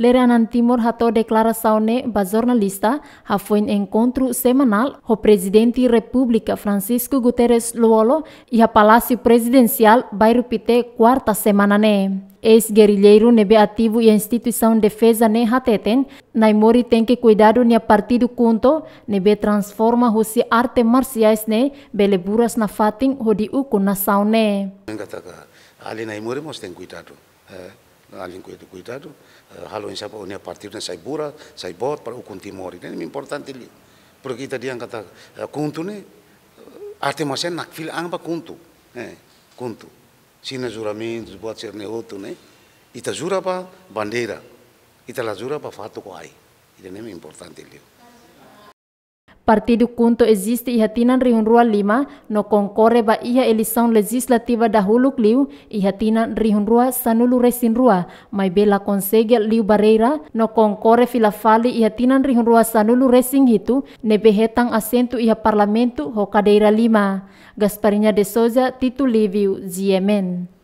Leranan Timor hatou declaração ba jornalista ha foi um encontro semanal o presidente República Francisco Guterres Luolo e a Palácio Presidencial Bairro Pité quarta semana ne. Ex-guerrilheiro nebe ativo e instituição defesa ne hateten, naimori tem que cuidado ne partido kunto, nebe transforma hosi arte marciais ne, beleburas na fatin hodi uku nação ne. Ali naimori mos tem cuidado. É. all'inquieto guidato, halo eh, siapa unia partita na bura, saibot bot para ukun timori, ini importante lì. Però kita diangkat eh, kuntu nih, eh, arti masih nak fil angpa kuntu, eh, kuntu. Sina juramin, buat sirne hotu nih, ita jura pa bandera, ita la jura pa fatu ko ai, ini importante lì. Partido Junto existe ihatinan Rihunruan lima, no konkore ba ia eleição legislativa da Huluk Liu, ihatinan Rihunrua Sanulu rua, mai bela konsege Liu bareira no konkore filafali ihatinan Rihunrua Sanulu Resin hitu, behetang asentu iha parlamento ho kadeira lima. Gasparinya de Soja Tito Ziemen.